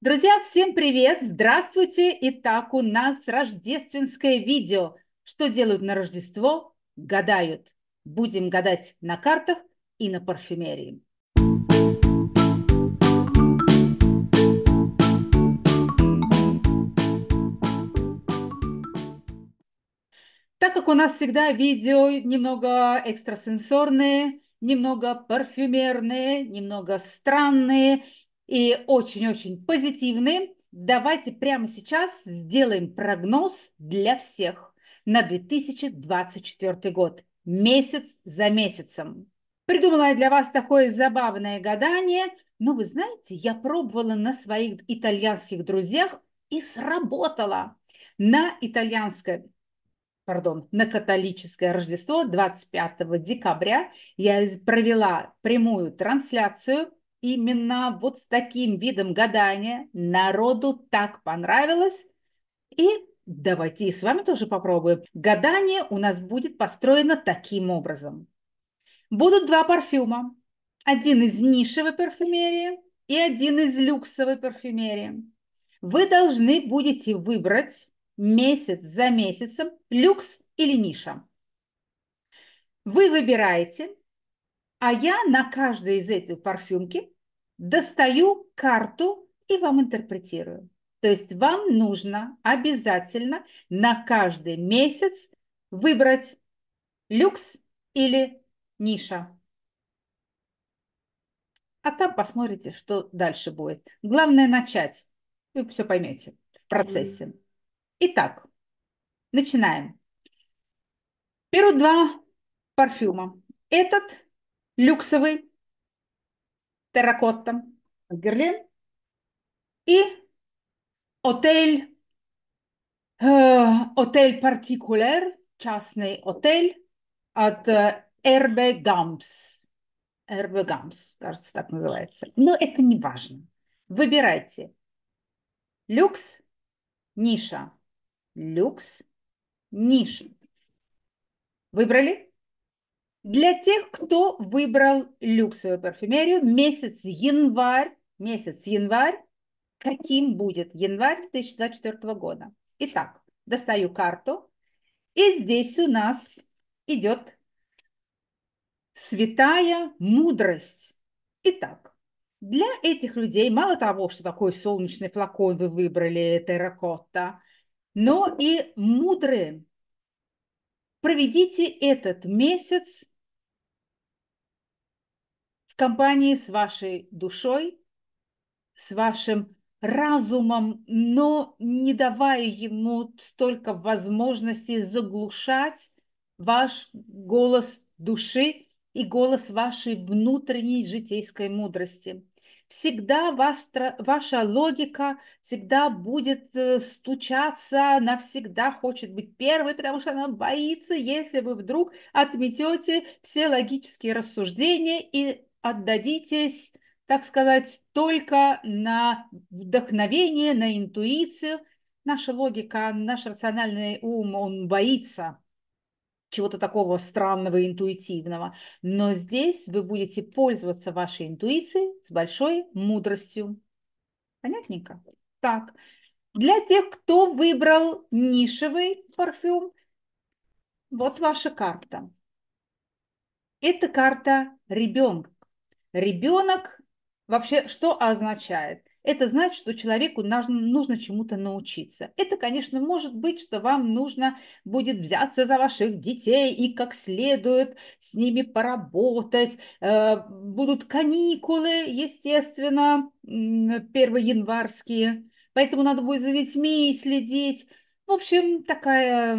Друзья, всем привет! Здравствуйте! Итак, у нас рождественское видео. Что делают на Рождество? Гадают. Будем гадать на картах и на парфюмерии. Так как у нас всегда видео немного экстрасенсорные, немного парфюмерные, немного странные, и очень-очень позитивные. Давайте прямо сейчас сделаем прогноз для всех на 2024 год, месяц за месяцем. Придумала я для вас такое забавное гадание, но ну, вы знаете, я пробовала на своих итальянских друзьях и сработала. На итальянское, пардон, на католическое Рождество 25 декабря я провела прямую трансляцию – именно вот с таким видом гадания народу так понравилось. И давайте и с вами тоже попробуем. Гадание у нас будет построено таким образом. Будут два парфюма. Один из нишевой парфюмерии и один из люксовой парфюмерии. Вы должны будете выбрать месяц за месяцем люкс или ниша. Вы выбираете а я на каждой из этих парфюмки достаю карту и вам интерпретирую. То есть вам нужно обязательно на каждый месяц выбрать люкс или ниша. А там посмотрите, что дальше будет. Главное начать. Вы все поймете в процессе. Итак, начинаем. Беру два парфюма. Этот люксовый терракотта Герлин и отель э, отель партикуляр, частный отель от э, Эрбе Гамс. Эрбе Гамс, кажется, так называется. Но это не важно. Выбирайте. Люкс, ниша. Люкс, ниша. Выбрали? Для тех, кто выбрал люксовую парфюмерию, месяц январь, месяц январь, каким будет январь 2024 года. Итак, достаю карту, и здесь у нас идет святая мудрость. Итак, для этих людей мало того, что такой солнечный флакон вы выбрали терракотта, но и мудрые проведите этот месяц в компании с вашей душой, с вашим разумом, но не давая ему столько возможностей заглушать ваш голос души и голос вашей внутренней житейской мудрости всегда ваша, ваша логика всегда будет э, стучаться, навсегда хочет быть первой, потому что она боится, если вы вдруг отметете все логические рассуждения и отдадитесь, так сказать, только на вдохновение, на интуицию. Наша логика, наш рациональный ум, он боится чего-то такого странного, интуитивного. Но здесь вы будете пользоваться вашей интуицией с большой мудростью. Понятненько? Так, для тех, кто выбрал нишевый парфюм, вот ваша карта. Это карта ребенок. Ребенок вообще что означает? это значит, что человеку нужно чему-то научиться. Это, конечно, может быть, что вам нужно будет взяться за ваших детей и как следует с ними поработать. Э, будут каникулы, естественно, 1 январские, поэтому надо будет за детьми следить. В общем, такая...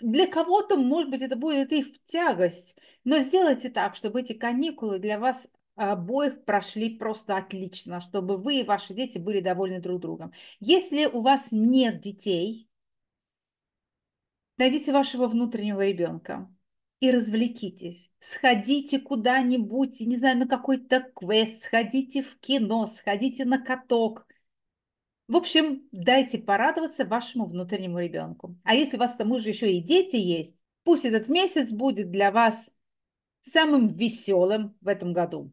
Для кого-то, может быть, это будет и в тягость, но сделайте так, чтобы эти каникулы для вас обоих а, прошли просто отлично, чтобы вы и ваши дети были довольны друг другом. Если у вас нет детей, найдите вашего внутреннего ребенка и развлекитесь. Сходите куда-нибудь, не знаю, на какой-то квест, сходите в кино, сходите на каток. В общем, дайте порадоваться вашему внутреннему ребенку. А если у вас к тому же еще и дети есть, пусть этот месяц будет для вас самым веселым в этом году.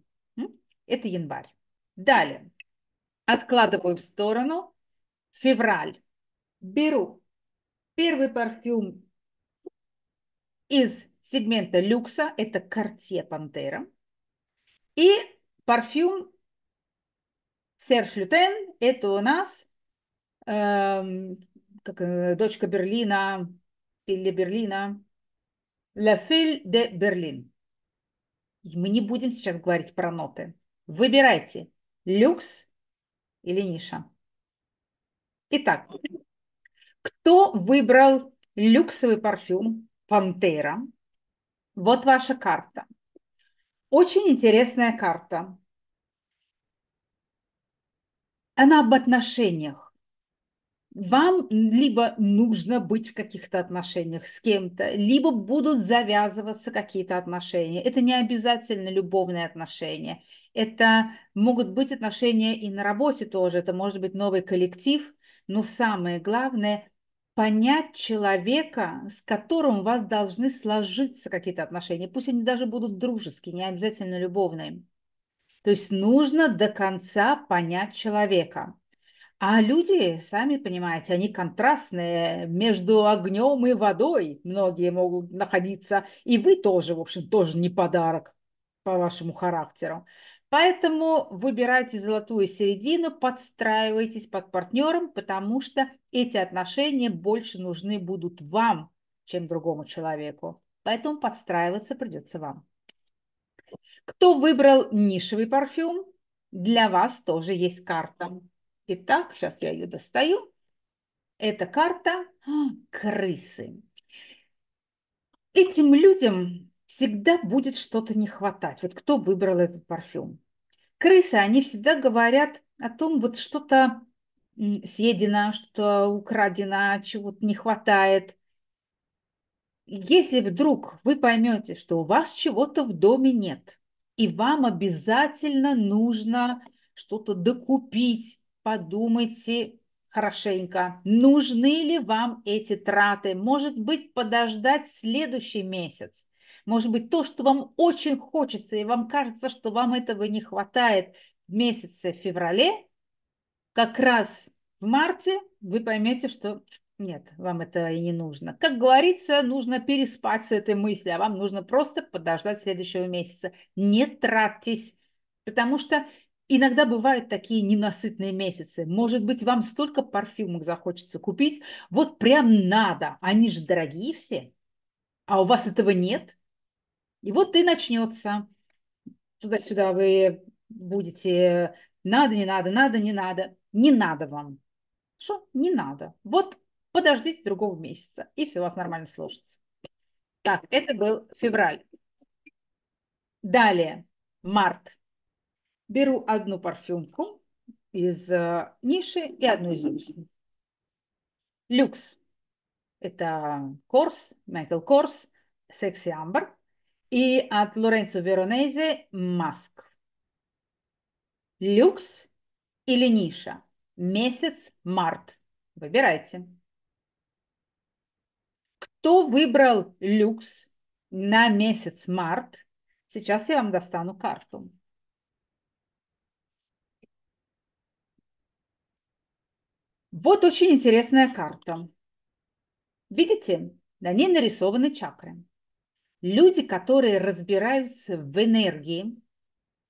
Это январь. Далее. Откладываю в сторону. Февраль. Беру первый парфюм из сегмента люкса. Это Cartier Пантера. И парфюм Серж Лютен. Это у нас эм, как, э, дочка Берлина или Берлина. La Fille de Berlin. мы не будем сейчас говорить про ноты. Выбирайте, люкс или ниша. Итак, кто выбрал люксовый парфюм Пантера? Вот ваша карта. Очень интересная карта. Она об отношениях. Вам либо нужно быть в каких-то отношениях с кем-то, либо будут завязываться какие-то отношения. Это не обязательно любовные отношения. Это могут быть отношения и на работе тоже, это может быть новый коллектив, но самое главное – понять человека, с которым у вас должны сложиться какие-то отношения. Пусть они даже будут дружеские, не обязательно любовные. То есть нужно до конца понять человека. А люди, сами понимаете, они контрастные между огнем и водой. Многие могут находиться, и вы тоже, в общем, тоже не подарок по вашему характеру. Поэтому выбирайте золотую середину, подстраивайтесь под партнером, потому что эти отношения больше нужны будут вам, чем другому человеку. Поэтому подстраиваться придется вам. Кто выбрал нишевый парфюм, для вас тоже есть карта. Итак, сейчас я ее достаю. Это карта а, крысы. Этим людям всегда будет что-то не хватать. Вот кто выбрал этот парфюм? Крысы, они всегда говорят о том, вот что-то съедено, что украдено, чего-то не хватает. Если вдруг вы поймете, что у вас чего-то в доме нет, и вам обязательно нужно что-то докупить, подумайте хорошенько, нужны ли вам эти траты, может быть, подождать следующий месяц, может быть, то, что вам очень хочется, и вам кажется, что вам этого не хватает в месяце в феврале, как раз в марте вы поймете, что нет, вам этого и не нужно. Как говорится, нужно переспать с этой мыслью, а вам нужно просто подождать следующего месяца. Не тратьтесь, потому что Иногда бывают такие ненасытные месяцы. Может быть, вам столько парфюмов захочется купить. Вот прям надо. Они же дорогие все. А у вас этого нет. И вот ты начнется. Туда-сюда вы будете надо, не надо, надо, не надо. Не надо вам. Что? Не надо. Вот подождите другого месяца, и все у вас нормально сложится. Так, это был февраль. Далее, март. Беру одну парфюмку из э, ниши и одну из люкс Люкс – это Корс, Майкл Корс, Секси Амбр и от Лоренцо Веронезе «Маск». Люкс или ниша? Месяц март. Выбирайте. Кто выбрал люкс на месяц март? Сейчас я вам достану карту. Вот очень интересная карта. Видите, на ней нарисованы чакры люди, которые разбираются в энергии,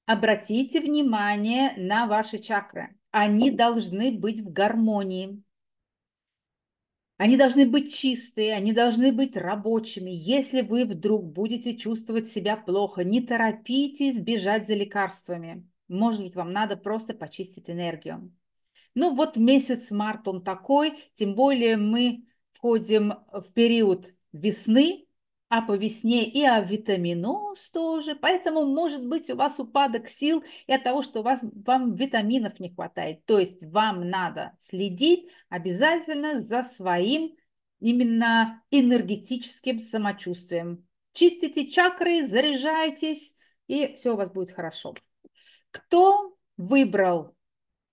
обратите внимание на ваши чакры. Они должны быть в гармонии. Они должны быть чистые, они должны быть рабочими. Если вы вдруг будете чувствовать себя плохо, не торопитесь бежать за лекарствами. Может быть, вам надо просто почистить энергию. Ну вот месяц март он такой, тем более мы входим в период весны, а по весне и о витаминоз тоже. Поэтому, может быть, у вас упадок сил и от того, что у вас, вам витаминов не хватает. То есть вам надо следить обязательно за своим именно энергетическим самочувствием. Чистите чакры, заряжайтесь, и все у вас будет хорошо. Кто выбрал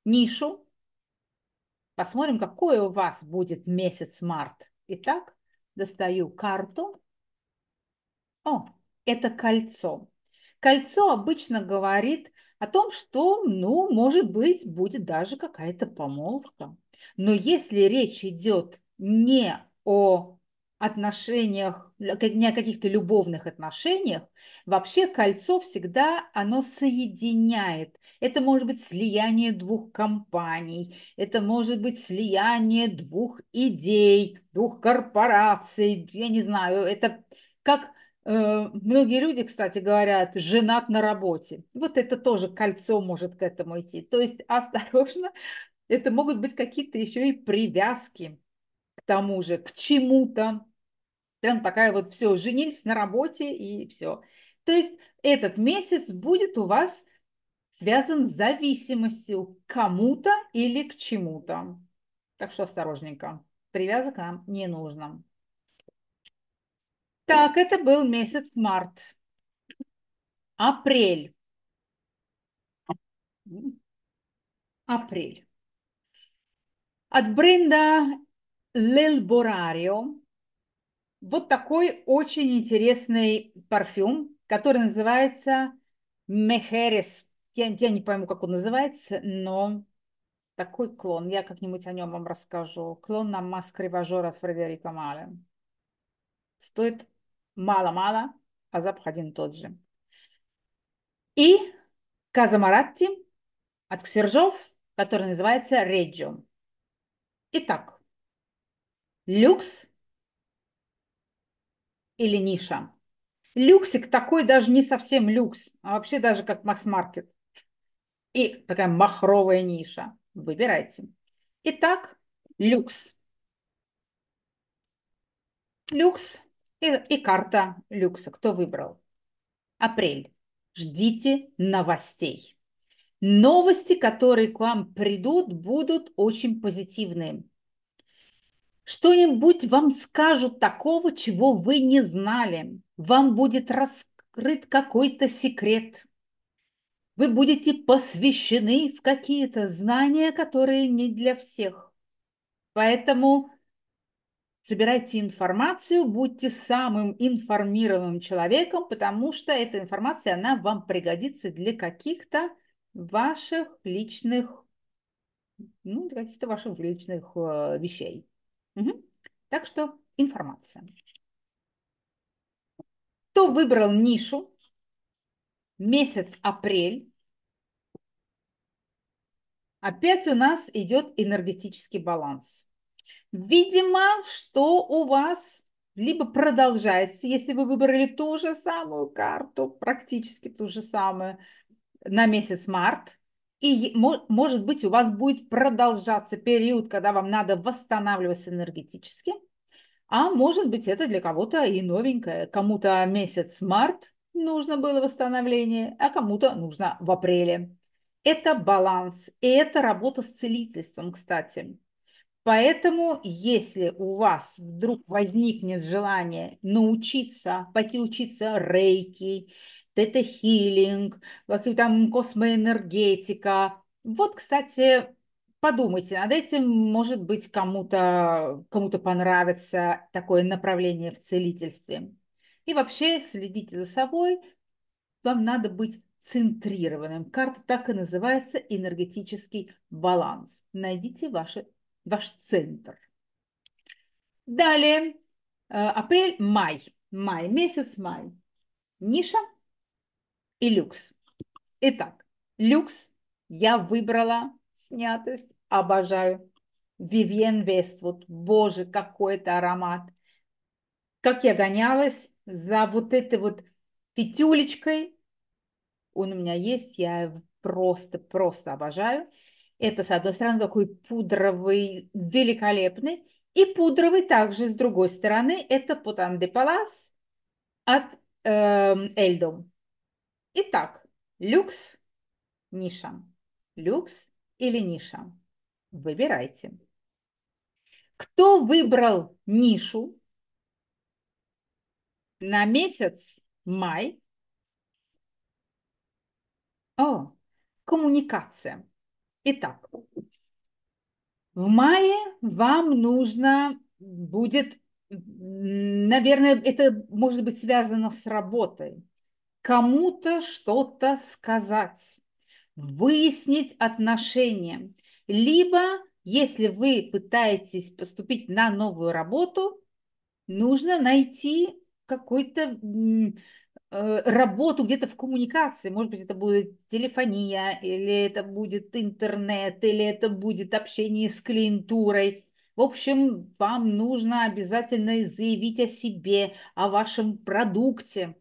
нишу? Посмотрим, какой у вас будет месяц март. Итак, достаю карту о, это кольцо. Кольцо обычно говорит о том, что, ну, может быть, будет даже какая-то помолвка. Но если речь идет не о отношениях, э, не о каких-то любовных отношениях, вообще кольцо всегда, оно соединяет. Это может быть слияние двух компаний, это может быть слияние двух идей, двух корпораций, я не знаю, это как Э, многие люди, кстати, говорят, женат на работе. Вот это тоже кольцо может к этому идти. То есть осторожно, это могут быть какие-то еще и привязки к тому же, к чему-то. Прям такая вот все, женились на работе и все. То есть этот месяц будет у вас связан с зависимостью к кому-то или к чему-то. Так что осторожненько, привязок нам не нужно. Так, это был месяц март. Апрель. Апрель. От бренда Lil Borario Вот такой очень интересный парфюм, который называется Мехерис. Я, я не пойму, как он называется, но такой клон. Я как-нибудь о нем вам расскажу. Клон на маск-ревожер от Фредерика Мале. Стоит мало-мало, а запах один и тот же. И Казамаратти от Ксержов, который называется Реджио. Итак, люкс или ниша. Люксик такой даже не совсем люкс, а вообще даже как масс-маркет. И такая махровая ниша. Выбирайте. Итак, люкс. Люкс и, и карта люкса. Кто выбрал? Апрель. Ждите новостей. Новости, которые к вам придут, будут очень позитивные. Что-нибудь вам скажут такого, чего вы не знали. Вам будет раскрыт какой-то секрет. Вы будете посвящены в какие-то знания, которые не для всех. Поэтому Собирайте информацию, будьте самым информированным человеком, потому что эта информация, она вам пригодится для каких-то ваших личных, ну, для каких-то ваших личных э, вещей. Угу. Так что информация. Кто выбрал нишу? Месяц апрель. Опять у нас идет энергетический баланс. Видимо, что у вас либо продолжается, если вы выбрали ту же самую карту, практически ту же самую, на месяц март, и, может быть, у вас будет продолжаться период, когда вам надо восстанавливаться энергетически, а может быть, это для кого-то и новенькое. Кому-то месяц март нужно было восстановление, а кому-то нужно в апреле. Это баланс, и это работа с целительством, кстати. Поэтому, если у вас вдруг возникнет желание научиться, пойти учиться рейки, тета-хилинг, там космоэнергетика, вот, кстати, подумайте над этим, может быть, кому-то кому понравится такое направление в целительстве. И вообще следите за собой, вам надо быть центрированным. Карта так и называется «Энергетический баланс». Найдите ваше ваш центр. Далее, э, апрель, май. Май, месяц май. Ниша и люкс. Итак, люкс я выбрала, снятость, обожаю. Вивьен Вествуд, боже, какой это аромат. Как я гонялась за вот этой вот петюлечкой. Он у меня есть, я просто-просто обожаю. Это, с одной стороны, такой пудровый, великолепный. И пудровый также, с другой стороны, это Путан де Палас от эм, Эльдом. Итак, люкс, ниша. Люкс или ниша? Выбирайте. Кто выбрал нишу на месяц май? О, коммуникация. Итак, в мае вам нужно будет, наверное, это может быть связано с работой, кому-то что-то сказать, выяснить отношения. Либо, если вы пытаетесь поступить на новую работу, нужно найти какой-то Э, работу где-то в коммуникации. Может быть, это будет телефония, или это будет интернет, или это будет общение с клиентурой. В общем, вам нужно обязательно заявить о себе, о вашем продукте.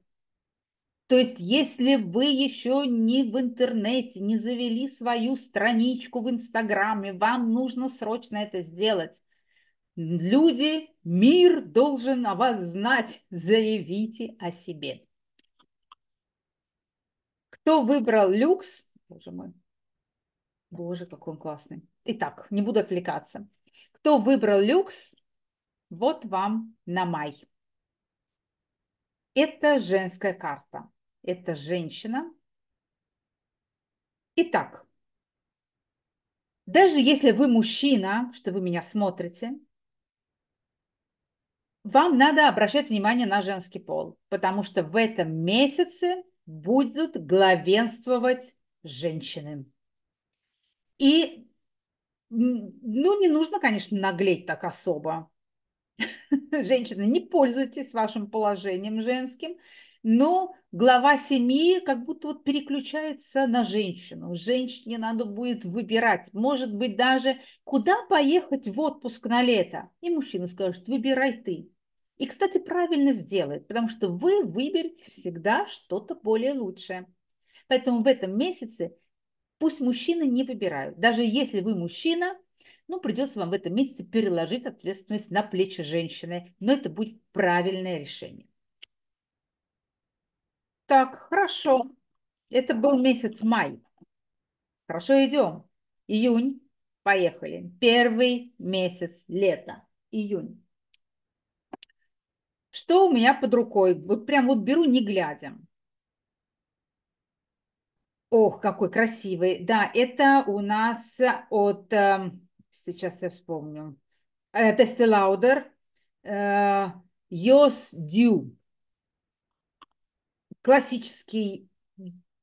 То есть, если вы еще не в интернете, не завели свою страничку в Инстаграме, вам нужно срочно это сделать. Люди, мир должен о вас знать. Заявите о себе. Кто выбрал люкс? Боже мой. Боже, какой он классный. Итак, не буду отвлекаться. Кто выбрал люкс, вот вам на май. Это женская карта. Это женщина. Итак, даже если вы мужчина, что вы меня смотрите, вам надо обращать внимание на женский пол, потому что в этом месяце будут главенствовать женщины. И, ну, не нужно, конечно, наглеть так особо. Женщины, не пользуйтесь вашим положением женским, но глава семьи как будто вот переключается на женщину. Женщине надо будет выбирать, может быть, даже куда поехать в отпуск на лето. И мужчина скажет, выбирай ты. И, кстати, правильно сделает, потому что вы выберете всегда что-то более лучшее. Поэтому в этом месяце пусть мужчины не выбирают. Даже если вы мужчина, ну, придется вам в этом месяце переложить ответственность на плечи женщины, но это будет правильное решение. Так, хорошо. Это был месяц май. Хорошо, идем. Июнь. Поехали. Первый месяц лета. Июнь. Что у меня под рукой? Вот прям вот беру, не глядя. Ох, какой красивый. Да, это у нас от... Э, сейчас я вспомню. Это Стеллаудер. Э, Йос Дю. Классический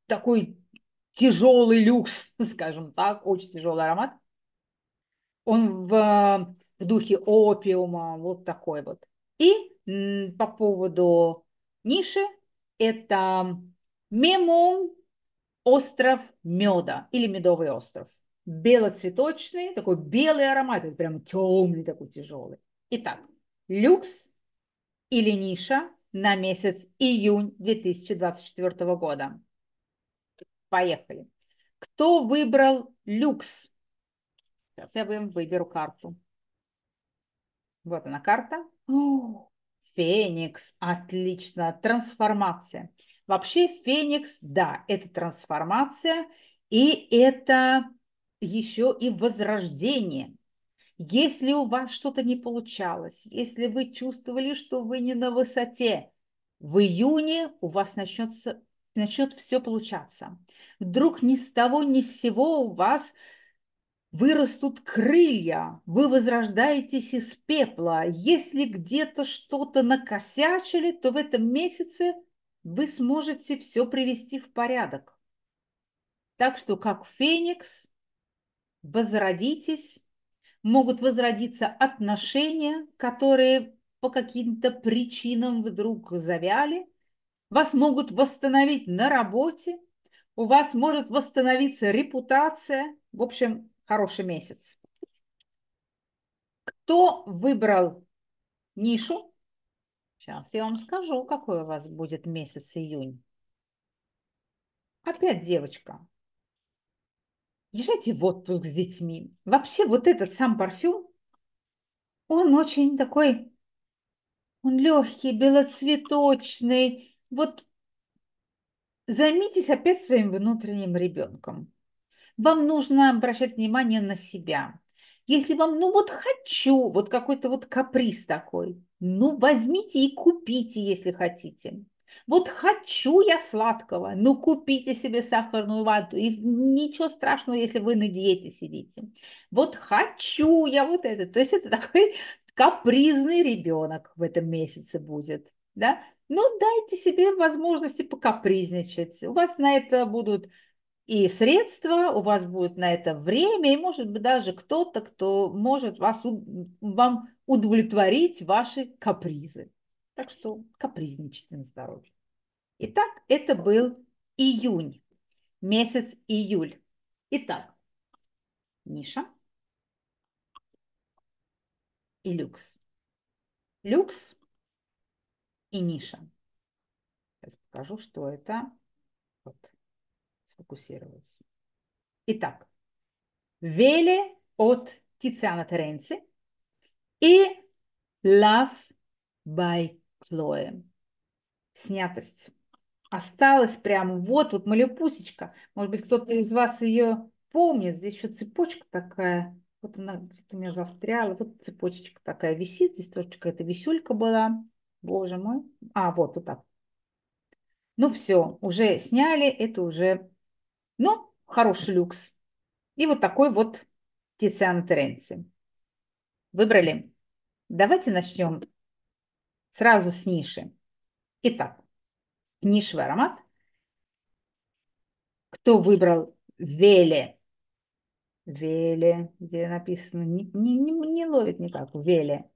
такой тяжелый люкс, скажем так, очень тяжелый аромат. Он в, э, в духе опиума, вот такой вот. И по поводу ниши – это мемом остров меда или медовый остров. Белоцветочный, такой белый аромат, это прям темный такой тяжелый. Итак, люкс или ниша на месяц июнь 2024 года. Поехали. Кто выбрал люкс? Сейчас я выберу карту. Вот она карта. Феникс, отлично, трансформация. Вообще Феникс, да, это трансформация, и это еще и возрождение. Если у вас что-то не получалось, если вы чувствовали, что вы не на высоте, в июне у вас начнется, начнет все получаться. Вдруг ни с того, ни с сего у вас вырастут крылья, вы возрождаетесь из пепла. Если где-то что-то накосячили, то в этом месяце вы сможете все привести в порядок. Так что, как феникс, возродитесь, могут возродиться отношения, которые по каким-то причинам вдруг завяли, вас могут восстановить на работе, у вас может восстановиться репутация. В общем, хороший месяц. Кто выбрал нишу? Сейчас я вам скажу, какой у вас будет месяц июнь. Опять девочка. Езжайте в отпуск с детьми. Вообще вот этот сам парфюм, он очень такой, он легкий, белоцветочный. Вот займитесь опять своим внутренним ребенком вам нужно обращать внимание на себя. Если вам, ну вот хочу, вот какой-то вот каприз такой, ну возьмите и купите, если хотите. Вот хочу я сладкого, ну купите себе сахарную вату, и ничего страшного, если вы на диете сидите. Вот хочу я вот это. То есть это такой капризный ребенок в этом месяце будет, да? Ну, дайте себе возможности покапризничать. У вас на это будут и средства, у вас будет на это время, и, может быть, даже кто-то, кто может вас, вам удовлетворить ваши капризы. Так что капризничайте на здоровье. Итак, это был июнь, месяц июль. Итак, Ниша и люкс. Люкс и ниша. Сейчас покажу, что это сфокусировался. Итак, Вели от Тициана Теренци и Love by Chloe. Снятость. Осталась прям вот, вот малюпусечка. Может быть, кто-то из вас ее помнит. Здесь еще цепочка такая. Вот она где-то у меня застряла. Вот цепочечка такая висит. Здесь тоже какая-то висюлька была. Боже мой. А, вот, вот так. Ну все, уже сняли. Это уже ну, хороший люкс. И вот такой вот Тициан Теренци. Выбрали. Давайте начнем сразу с ниши. Итак, нишевый аромат. Кто выбрал Веле? Веле, где написано, не, не, не ловит никак. Веле.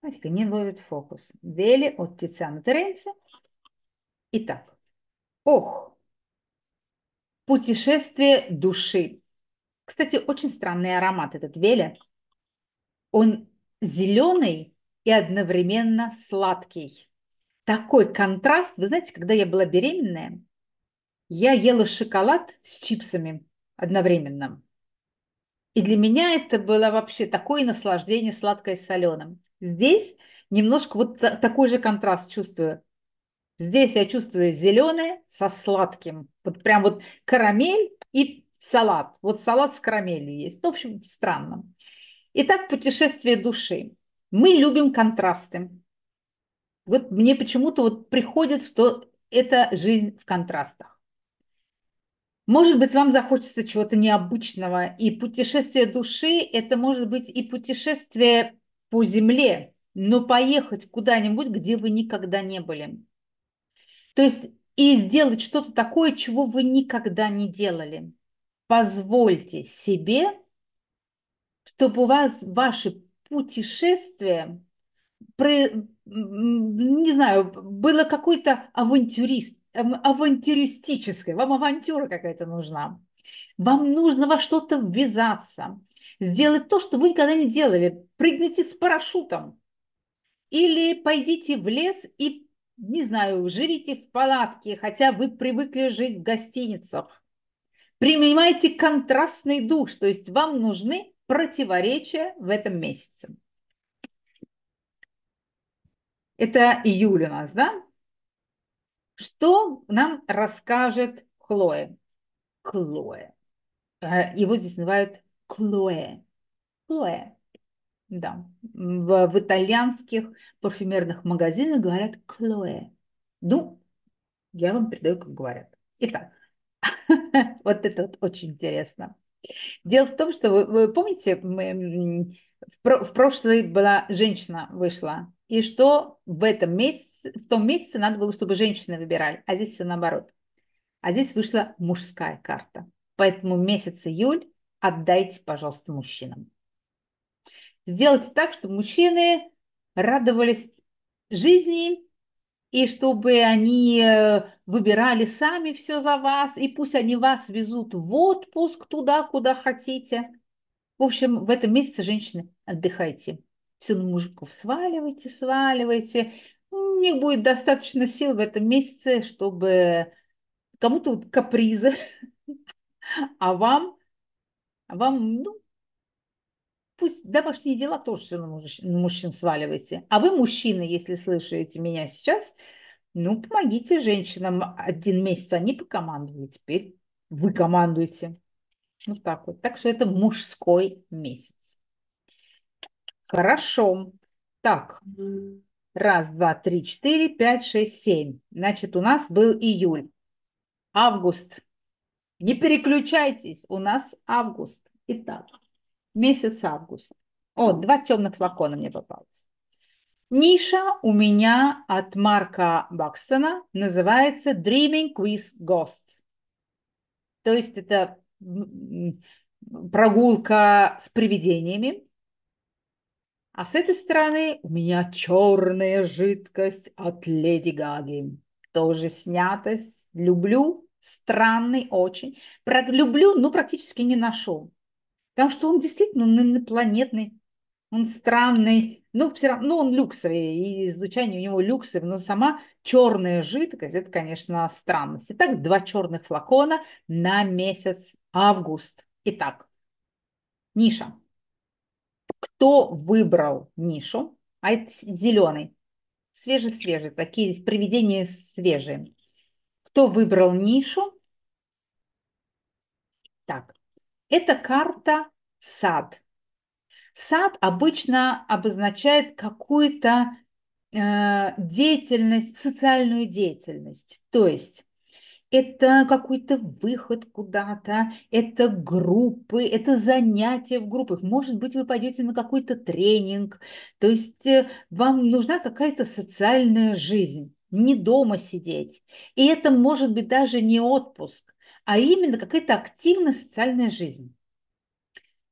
Смотри-ка, не ловит фокус. Вели от Тициана Теренци. Итак, Ох, путешествие души. Кстати, очень странный аромат этот веля. Он зеленый и одновременно сладкий. Такой контраст. Вы знаете, когда я была беременная, я ела шоколад с чипсами одновременно. И для меня это было вообще такое наслаждение сладкое с соленым. Здесь немножко вот такой же контраст чувствую. Здесь я чувствую зеленое со сладким. Вот прям вот карамель и салат. Вот салат с карамелью есть. Ну, в общем, странно. Итак, путешествие души. Мы любим контрасты. Вот мне почему-то вот приходит, что это жизнь в контрастах. Может быть, вам захочется чего-то необычного. И путешествие души – это может быть и путешествие по земле, но поехать куда-нибудь, где вы никогда не были. То есть и сделать что-то такое, чего вы никогда не делали. Позвольте себе, чтобы у вас ваши путешествия, не знаю, было какой-то авантюрист, авантюристическое, вам авантюра какая-то нужна. Вам нужно во что-то ввязаться, сделать то, что вы никогда не делали. Прыгните с парашютом или пойдите в лес и не знаю, живите в палатке, хотя вы привыкли жить в гостиницах. Принимайте контрастный душ, то есть вам нужны противоречия в этом месяце. Это июль у нас, да? Что нам расскажет Хлоя? Хлоя. Э, его здесь называют Клоэ. Клоэ. Да. В, в итальянских парфюмерных магазинах говорят Клоэ. Ну, я вам передаю, как говорят. Итак, вот это вот очень интересно. Дело в том, что вы, вы помните, мы, в, в прошлый была женщина вышла, и что в этом месяце, в том месяце надо было, чтобы женщины выбирали, а здесь все наоборот. А здесь вышла мужская карта. Поэтому месяц июль отдайте, пожалуйста, мужчинам сделать так, чтобы мужчины радовались жизни, и чтобы они э, выбирали сами все за вас, и пусть они вас везут в отпуск туда, куда хотите. В общем, в этом месяце, женщины, отдыхайте. Все на мужиков сваливайте, сваливайте. Ну, у них будет достаточно сил в этом месяце, чтобы кому-то вот капризы, а вам, а вам, ну, пусть домашние дела тоже все на мужчин, на мужчин сваливайте. А вы, мужчины, если слышите меня сейчас, ну, помогите женщинам один месяц, они покомандовали, теперь вы командуете. Вот так вот. Так что это мужской месяц. Хорошо. Так, раз, два, три, четыре, пять, шесть, семь. Значит, у нас был июль. Август. Не переключайтесь, у нас август. Итак, месяц август. О, два темных флакона мне попалось. Ниша у меня от Марка Бакстона называется Dreaming with Ghost. То есть это прогулка с привидениями. А с этой стороны у меня черная жидкость от Леди Гаги. Тоже снятость. Люблю. Странный очень. Про, люблю, но практически не ношу. Потому что он действительно он инопланетный, он странный, но ну, все равно ну, он люксовый, и звучание у него люксовое, но сама черная жидкость, это, конечно, странность. Итак, два черных флакона на месяц август. Итак, ниша. Кто выбрал нишу? А это зеленый. Свежий-свежий, такие здесь привидения свежие. Кто выбрал нишу? Так, это карта сад. Сад обычно обозначает какую-то э, деятельность, социальную деятельность. То есть это какой-то выход куда-то, это группы, это занятия в группах. Может быть, вы пойдете на какой-то тренинг. То есть э, вам нужна какая-то социальная жизнь, не дома сидеть. И это может быть даже не отпуск, а именно какая-то активная социальная жизнь.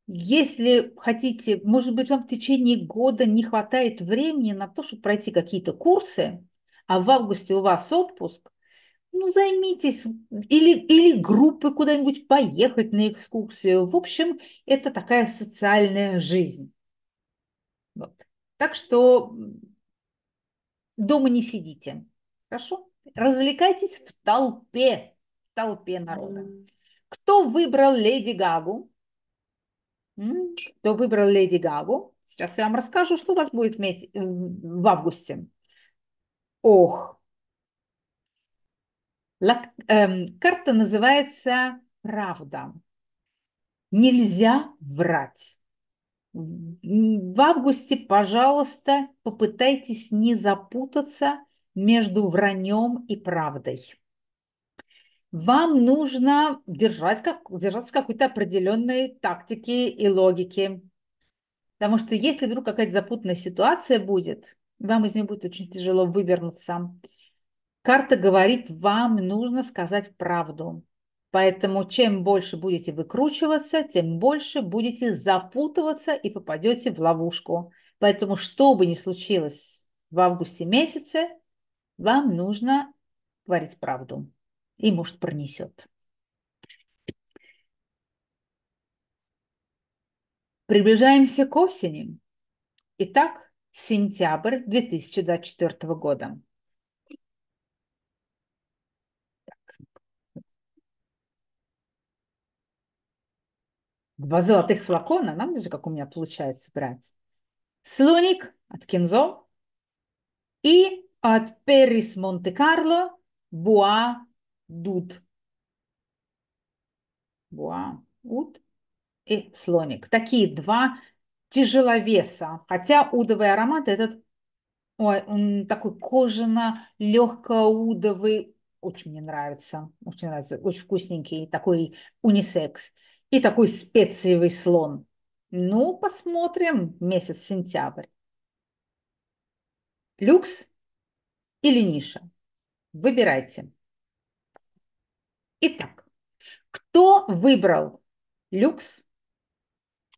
Если хотите, может быть, вам в течение года не хватает времени на то, чтобы пройти какие-то курсы, а в августе у вас отпуск, ну, займитесь или, или группы куда-нибудь поехать на экскурсию. В общем, это такая социальная жизнь. Вот. Так что дома не сидите. Хорошо? Развлекайтесь в толпе толпе народа. Кто выбрал Леди Гагу? Кто выбрал Леди Гагу? Сейчас я вам расскажу, что у вас будет иметь в августе. Ох. Лак, эм, карта называется «Правда». Нельзя врать. В августе, пожалуйста, попытайтесь не запутаться между враньем и правдой вам нужно держать как, держаться какой-то определенной тактики и логики. Потому что если вдруг какая-то запутанная ситуация будет, вам из нее будет очень тяжело вывернуться. Карта говорит, вам нужно сказать правду. Поэтому чем больше будете выкручиваться, тем больше будете запутываться и попадете в ловушку. Поэтому что бы ни случилось в августе месяце, вам нужно говорить правду и, может, пронесет. Приближаемся к осени. Итак, сентябрь 2024 года. Два золотых флакона, надо же, как у меня получается брать. Слоник от Кинзо и от Перис Монте-Карло Буа дуд. Буа, уд и слоник. Такие два тяжеловеса. Хотя удовый аромат этот, ой, он такой кожано-легкоудовый. Очень мне нравится. Очень нравится. Очень вкусненький. Такой унисекс. И такой специевый слон. Ну, посмотрим месяц сентябрь. Люкс или ниша? Выбирайте. Итак, кто выбрал люкс?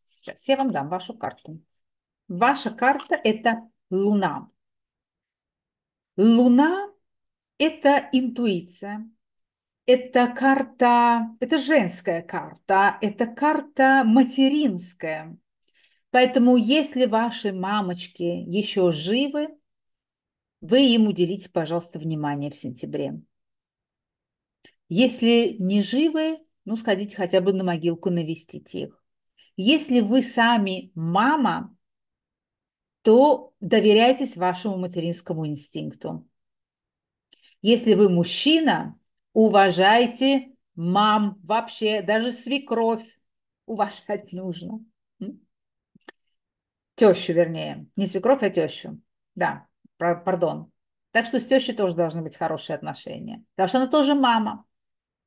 Сейчас я вам дам вашу карту. Ваша карта – это Луна. Луна – это интуиция, это карта, это женская карта, это карта материнская. Поэтому если ваши мамочки еще живы, вы им уделите, пожалуйста, внимание в сентябре. Если не живы, ну, сходите хотя бы на могилку навестить их. Если вы сами мама, то доверяйтесь вашему материнскому инстинкту. Если вы мужчина, уважайте мам, вообще даже свекровь уважать нужно. Тещу, вернее. Не свекровь, а тещу. Да, пардон. Так что с тещей тоже должны быть хорошие отношения. Потому что она тоже мама.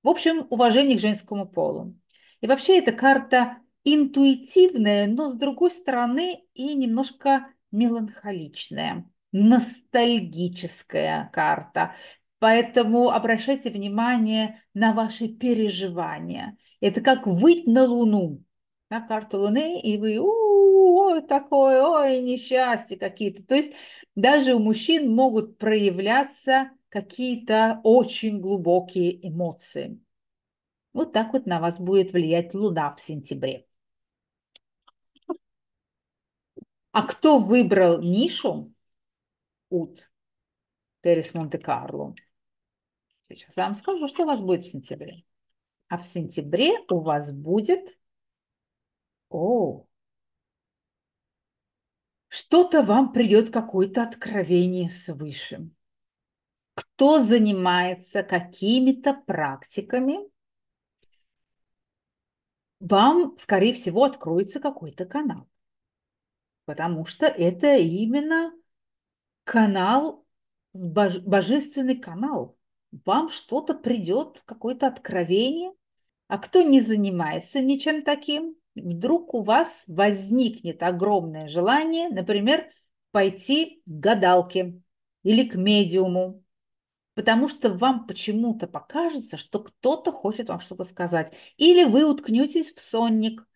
В общем, уважение к женскому полу. И вообще эта карта интуитивная, но с другой стороны и немножко меланхоличная, ностальгическая карта. Поэтому обращайте внимание на ваши переживания. Это как выйти на Луну, на карту Луны, и вы ой, такое, ой, несчастье какие-то. То есть даже у мужчин могут проявляться какие-то очень глубокие эмоции. Вот так вот на вас будет влиять Луна в сентябре. А кто выбрал нишу? Ут. Террис Монте-Карло. Сейчас я вам скажу, что у вас будет в сентябре. А в сентябре у вас будет... О! Что-то вам придет какое-то откровение свыше кто занимается какими-то практиками, вам, скорее всего, откроется какой-то канал. Потому что это именно канал, божественный канал. Вам что-то придет, какое-то откровение. А кто не занимается ничем таким, вдруг у вас возникнет огромное желание, например, пойти к гадалке или к медиуму, потому что вам почему-то покажется, что кто-то хочет вам что-то сказать. Или вы уткнетесь в сонник,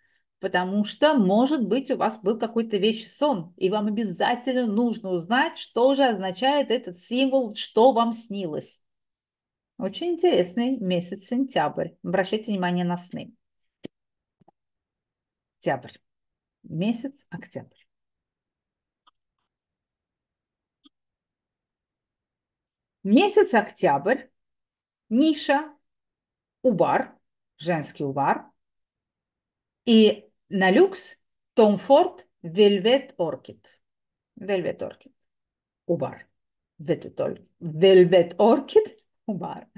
потому что, может быть, у вас был какой-то вещий сон, и вам обязательно нужно узнать, что же означает этот символ, что вам снилось. Очень интересный месяц сентябрь. Обращайте внимание на сны. Октябрь. Месяц октябрь. Месяц октябрь, ниша, убар, женский убар. И на люкс Том Форд Velvet Orchid. Velvet Orchid. Убар. Velvet Orchid. Убар.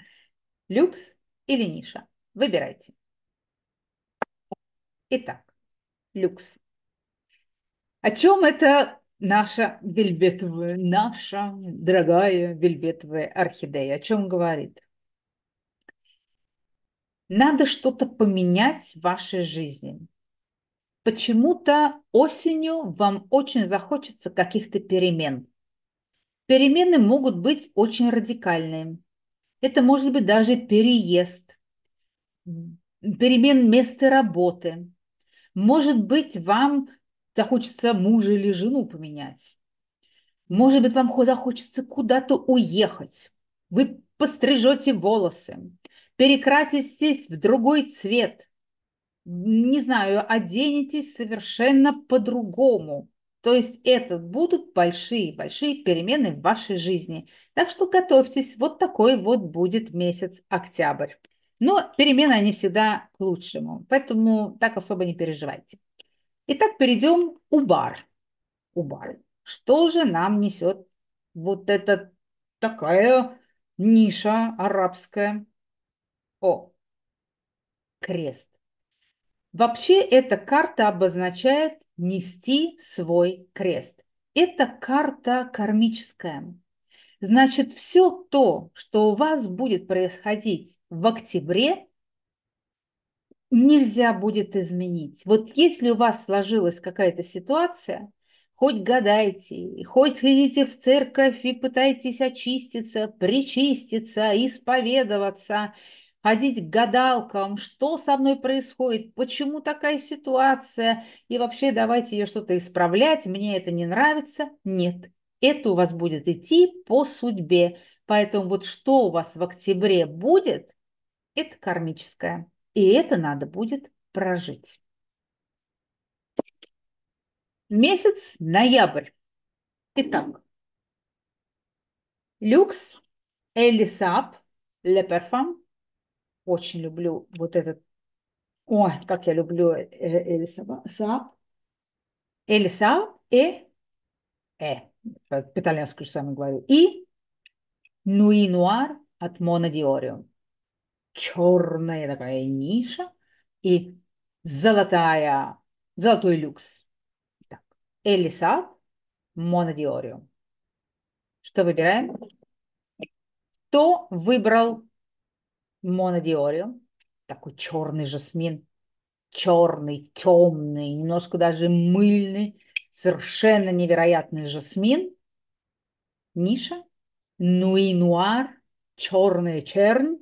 Люкс или ниша. Выбирайте. Итак, люкс. О чем это наша вельветовая, наша дорогая вельветовая орхидея. О чем говорит? Надо что-то поменять в вашей жизни. Почему-то осенью вам очень захочется каких-то перемен. Перемены могут быть очень радикальные. Это может быть даже переезд, перемен места работы. Может быть, вам захочется мужа или жену поменять. Может быть, вам захочется куда-то уехать. Вы пострижете волосы, перекратитесь в другой цвет. Не знаю, оденетесь совершенно по-другому. То есть это будут большие-большие перемены в вашей жизни. Так что готовьтесь, вот такой вот будет месяц октябрь. Но перемены, они всегда к лучшему, поэтому так особо не переживайте. Итак, перейдем убар. Убар. Что же нам несет вот эта такая ниша арабская? О, крест. Вообще эта карта обозначает нести свой крест. Это карта кармическая. Значит, все то, что у вас будет происходить в октябре, нельзя будет изменить. Вот если у вас сложилась какая-то ситуация, хоть гадайте, хоть ходите в церковь и пытайтесь очиститься, причиститься, исповедоваться, ходить к гадалкам, что со мной происходит, почему такая ситуация, и вообще давайте ее что-то исправлять, мне это не нравится. Нет, это у вас будет идти по судьбе. Поэтому вот что у вас в октябре будет, это кармическое. И это надо будет прожить. Месяц ноябрь. Итак, люкс, Элисап, Леперфам. Очень люблю вот этот. Ой, как я люблю э, э, Элисап. Элисап и э, э. По-итальянски же сами говорю. И Нуар от Мона Диориум черная такая ниша и золотая, золотой люкс. Так, Элисад, Монодиориум. Что выбираем? Кто выбрал Монодиориум? Такой черный жасмин, черный, темный, немножко даже мыльный, совершенно невероятный жасмин. Ниша, Нуи Нуар, черная чернь,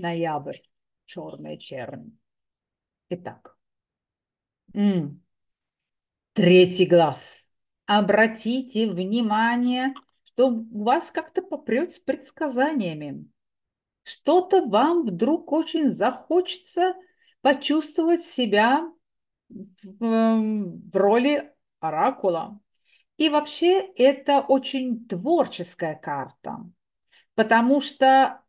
ноябрь, черная чернь. Итак, третий глаз. Обратите внимание, что у вас как-то попрет с предсказаниями. Что-то вам вдруг очень захочется почувствовать себя в, эм, в роли оракула. И вообще это очень творческая карта, потому что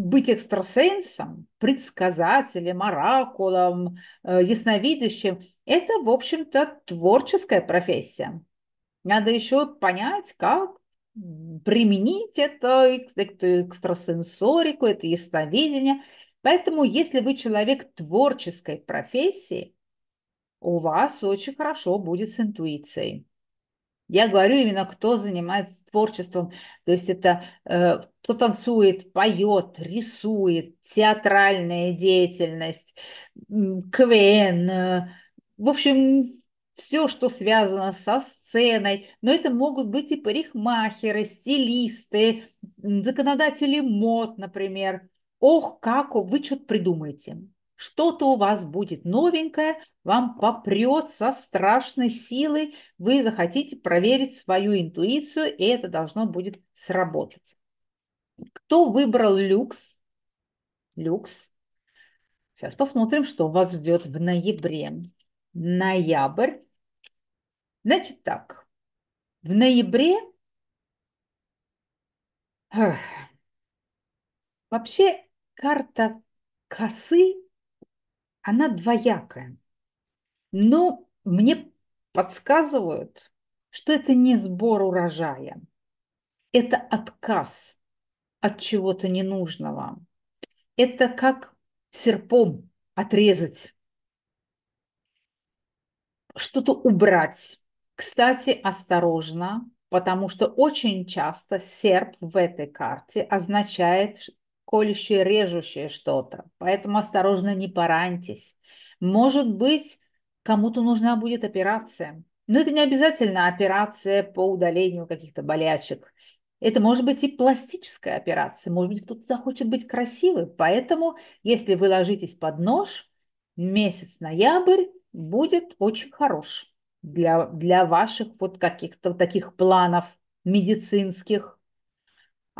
быть экстрасенсом, предсказателем, оракулом, э, ясновидящим – это, в общем-то, творческая профессия. Надо еще понять, как применить это, эту экстрасенсорику, это ясновидение. Поэтому, если вы человек творческой профессии, у вас очень хорошо будет с интуицией. Я говорю именно, кто занимается творчеством. То есть это э, кто танцует, поет, рисует, театральная деятельность, КВН. Э, в общем, все, что связано со сценой, но это могут быть и парикмахеры, стилисты, законодатели мод, например. Ох, как вы что-то придумаете. Что-то у вас будет новенькое, вам попрет со страшной силой, вы захотите проверить свою интуицию, и это должно будет сработать. Кто выбрал люкс? Люкс. Сейчас посмотрим, что вас ждет в ноябре. Ноябрь. Значит так, в ноябре Эх. вообще карта косы она двоякая. Но мне подсказывают, что это не сбор урожая, это отказ от чего-то ненужного. Это как серпом отрезать, что-то убрать. Кстати, осторожно, потому что очень часто серп в этой карте означает колющее, режущее что-то. Поэтому осторожно не пораньтесь. Может быть, кому-то нужна будет операция. Но это не обязательно операция по удалению каких-то болячек. Это может быть и пластическая операция. Может быть, кто-то захочет быть красивым. Поэтому, если вы ложитесь под нож, месяц ноябрь будет очень хорош для, для ваших вот каких-то таких планов медицинских.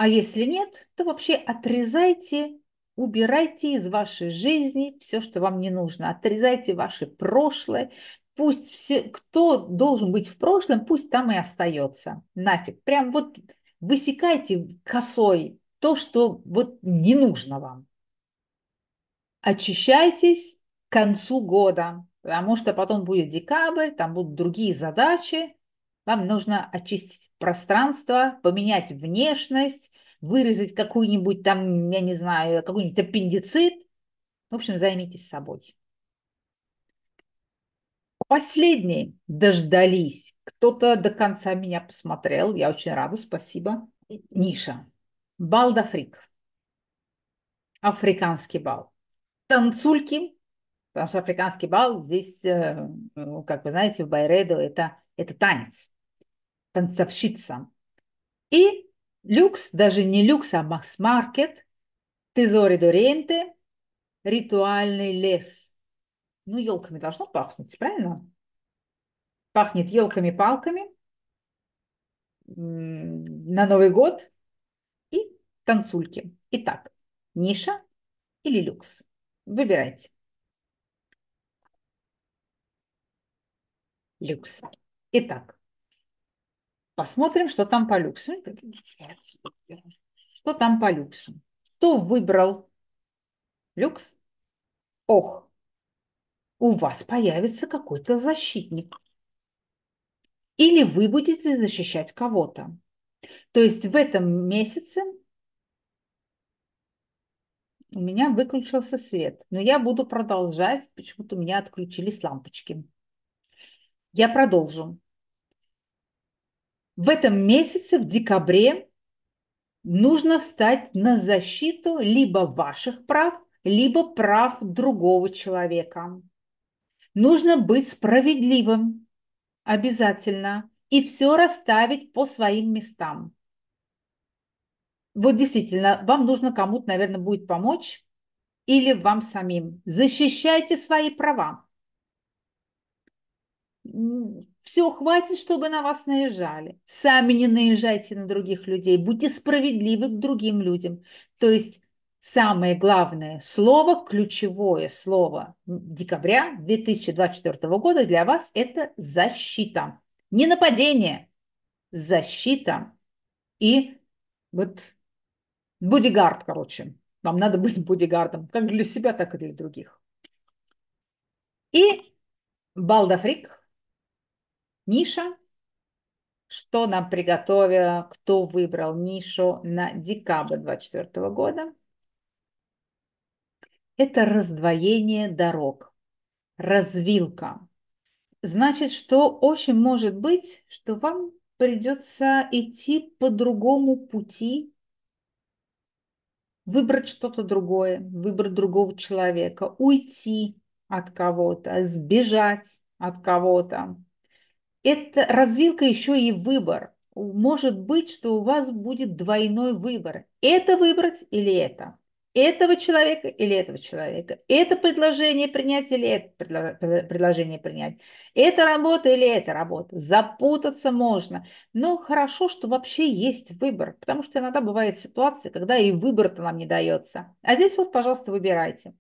А если нет, то вообще отрезайте, убирайте из вашей жизни все, что вам не нужно. Отрезайте ваше прошлое. Пусть все, кто должен быть в прошлом, пусть там и остается. Нафиг. Прям вот высекайте косой то, что вот не нужно вам. Очищайтесь к концу года, потому что потом будет декабрь, там будут другие задачи, вам нужно очистить пространство, поменять внешность, вырезать какую-нибудь там, я не знаю, какой-нибудь аппендицит. В общем, займитесь собой. Последние дождались. Кто-то до конца меня посмотрел. Я очень рада, спасибо. Ниша. Балдафрик. Африканский бал. Танцульки, потому что африканский бал здесь, э, ну, как вы знаете, в Байредо это это танец, танцовщица. И люкс, даже не люкс, а масс-маркет, тезори дориенте, ритуальный лес. Ну, елками должно пахнуть, правильно? Пахнет елками-палками на Новый год и танцульки. Итак, ниша или люкс? Выбирайте. Люкс. Итак, посмотрим, что там по люксу. Что там по люксу? Кто выбрал люкс? Ох, у вас появится какой-то защитник. Или вы будете защищать кого-то. То есть в этом месяце у меня выключился свет, но я буду продолжать, почему-то у меня отключились лампочки. Я продолжу. В этом месяце, в декабре, нужно встать на защиту либо ваших прав, либо прав другого человека. Нужно быть справедливым обязательно и все расставить по своим местам. Вот действительно, вам нужно кому-то, наверное, будет помочь или вам самим. Защищайте свои права все, хватит, чтобы на вас наезжали. Сами не наезжайте на других людей, будьте справедливы к другим людям. То есть самое главное слово, ключевое слово декабря 2024 года для вас – это защита. Не нападение, защита и вот бодигард, короче. Вам надо быть бодигардом, как для себя, так и для других. И Балдафрик – Ниша. Что нам приготовила, кто выбрал нишу на декабрь 2024 года? Это раздвоение дорог, развилка. Значит, что очень может быть, что вам придется идти по другому пути, выбрать что-то другое, выбрать другого человека, уйти от кого-то, сбежать от кого-то. Это развилка еще и выбор. Может быть, что у вас будет двойной выбор. Это выбрать или это. Этого человека или этого человека. Это предложение принять или это предложение принять. Это работа или это работа. Запутаться можно. Но хорошо, что вообще есть выбор. Потому что иногда бывают ситуации, когда и выбор-то нам не дается. А здесь вот, пожалуйста, выбирайте.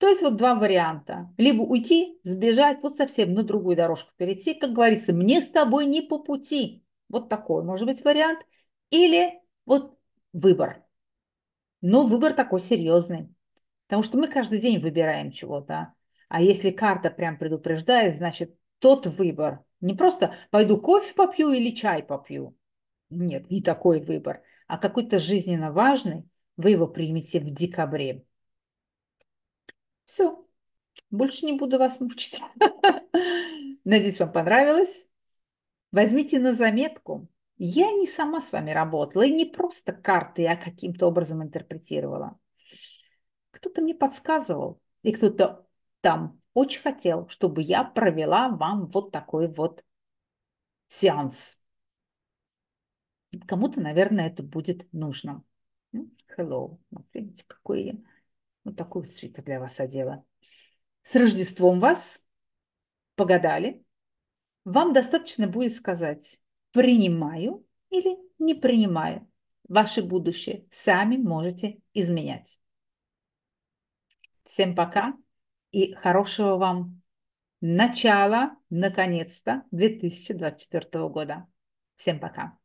То есть вот два варианта. Либо уйти, сбежать, вот совсем на другую дорожку перейти, как говорится, мне с тобой не по пути. Вот такой может быть вариант. Или вот выбор. Но выбор такой серьезный. Потому что мы каждый день выбираем чего-то. А если карта прям предупреждает, значит, тот выбор. Не просто пойду кофе попью или чай попью. Нет, не такой выбор. А какой-то жизненно важный, вы его примете в декабре. Все. Больше не буду вас мучить. Надеюсь, вам понравилось. Возьмите на заметку. Я не сама с вами работала, и не просто карты я каким-то образом интерпретировала. Кто-то мне подсказывал, и кто-то там очень хотел, чтобы я провела вам вот такой вот сеанс. Кому-то, наверное, это будет нужно. Hello. Вот видите, какой я вот такой вот свитер для вас одела. С Рождеством вас погадали. Вам достаточно будет сказать «принимаю» или «не принимаю». Ваше будущее сами можете изменять. Всем пока и хорошего вам начала, наконец-то, 2024 года. Всем пока.